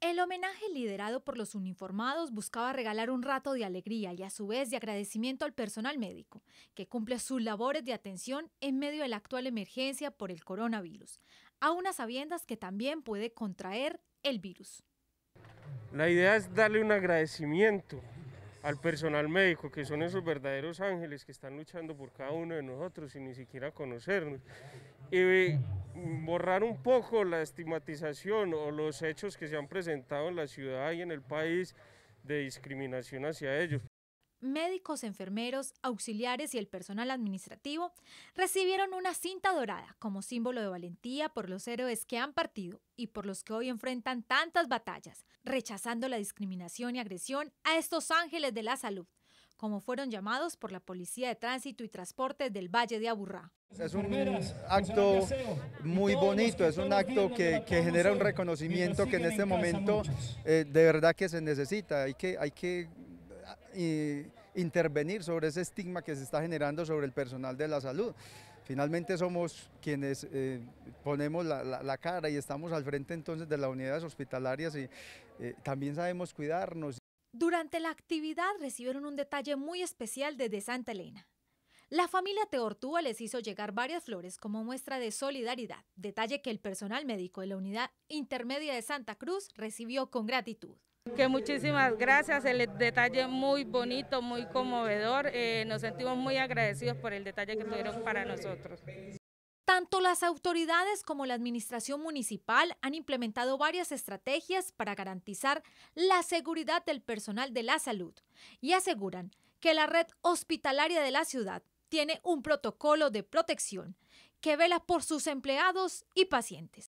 El homenaje liderado por los uniformados buscaba regalar un rato de alegría y a su vez de agradecimiento al personal médico, que cumple sus labores de atención en medio de la actual emergencia por el coronavirus, a unas sabiendas que también puede contraer el virus. La idea es darle un agradecimiento al personal médico, que son esos verdaderos ángeles que están luchando por cada uno de nosotros sin ni siquiera conocernos borrar un poco la estigmatización o los hechos que se han presentado en la ciudad y en el país de discriminación hacia ellos. Médicos, enfermeros, auxiliares y el personal administrativo recibieron una cinta dorada como símbolo de valentía por los héroes que han partido y por los que hoy enfrentan tantas batallas, rechazando la discriminación y agresión a estos ángeles de la salud como fueron llamados por la Policía de Tránsito y Transporte del Valle de Aburrá. Es un acto muy bonito, es un acto que, genera un reconocimiento que en este momento eh, de verdad que se necesita. Hay que, hay que eh, intervenir sobre ese estigma que se está generando sobre el personal de la salud. Finalmente somos quienes eh, ponemos la, cara y estamos al frente entonces de las unidades hospitalarias y también sabemos cuidarnos. Durante la actividad recibieron un detalle muy especial desde Santa Elena. La familia Teortúa les hizo llegar varias flores como muestra de solidaridad, detalle que el personal médico de la unidad intermedia de Santa Cruz recibió con gratitud. Que muchísimas gracias, el detalle muy bonito, muy conmovedor. Eh, nos sentimos muy agradecidos por el detalle que tuvieron para nosotros. Tanto las autoridades como la administración municipal han implementado varias estrategias para garantizar la seguridad del personal de la salud y aseguran que la red hospitalaria de la ciudad tiene un protocolo de protección que vela por sus empleados y pacientes.